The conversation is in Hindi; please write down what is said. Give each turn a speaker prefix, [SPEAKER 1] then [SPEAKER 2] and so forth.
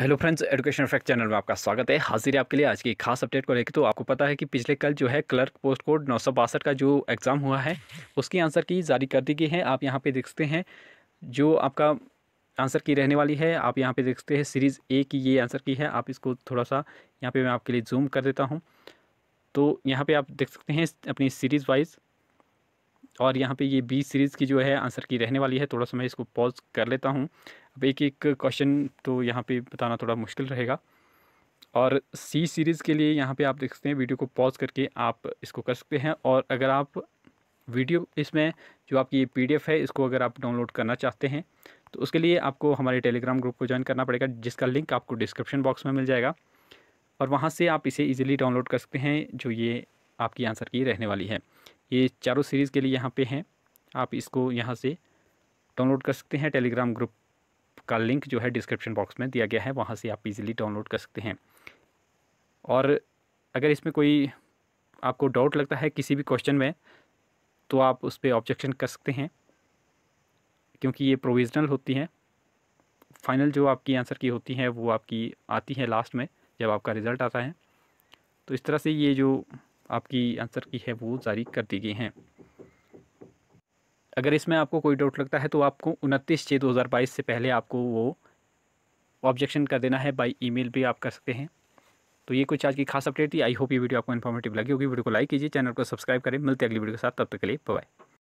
[SPEAKER 1] hello friends education fact channel में आपका स्वागत है हाजिर है आपके लिए आज की खास अपडेट को लेकर तो आपको पता है कि पिछले कल जो है क्लर्क पोस्ट कोड नौ का जो एग्ज़ाम हुआ है उसकी आंसर की जारी कर दी गई है आप यहाँ पे देख सकते हैं जो आपका आंसर की रहने वाली है आप यहाँ पे देख सकते हैं सीरीज़ ए की ये आंसर की है आप इसको थोड़ा सा यहाँ पर मैं आपके लिए जूम कर देता हूँ तो यहाँ पर आप देख सकते हैं अपनी सीरीज़ वाइज़ और यहाँ पे ये बी सीरीज़ की जो है आंसर की रहने वाली है थोड़ा सा मैं इसको पॉज कर लेता हूँ अब एक एक क्वेश्चन तो यहाँ पे बताना थोड़ा मुश्किल रहेगा और सी सीरीज़ के लिए यहाँ पे आप देख सकते हैं वीडियो को पॉज करके आप इसको कर सकते हैं और अगर आप वीडियो इसमें जो आपकी ये पी है इसको अगर आप डाउनलोड करना चाहते हैं तो उसके लिए आपको हमारे टेलीग्राम ग्रुप को ज्वाइन करना पड़ेगा जिसका लिंक आपको डिस्क्रिप्शन बॉक्स में मिल जाएगा और वहाँ से आप इसे ईजिली डाउनलोड कर सकते हैं जो ये आपकी आंसर की रहने वाली है ये चारों सीरीज़ के लिए यहाँ पे हैं आप इसको यहाँ से डाउनलोड कर सकते हैं टेलीग्राम ग्रुप का लिंक जो है डिस्क्रिप्शन बॉक्स में दिया गया है वहाँ से आप इजीली डाउनलोड कर सकते हैं और अगर इसमें कोई आपको डाउट लगता है किसी भी क्वेश्चन में तो आप उस पर ऑब्जेक्शन कर सकते हैं क्योंकि ये प्रोविजनल होती हैं फाइनल जो आपकी आंसर की होती है वो आपकी आती है लास्ट में जब आपका रिज़ल्ट आता है तो इस तरह से ये जो आपकी आंसर की है वो जारी कर दी गई हैं अगर इसमें आपको कोई डाउट लगता है तो आपको उनतीस छः दो हज़ार बाईस से पहले आपको वो ऑब्जेक्शन कर देना है बाई ईमेल भी आप कर सकते हैं तो ये कुछ आज की खास अपडेट थी आई होप ये वीडियो आपको इन्फॉर्मेटिव लगी होगी वीडियो को लाइक कीजिए चैनल को सब्सक्राइब करें मिलते अगली वीडियो के साथ तब तक के लिए बाय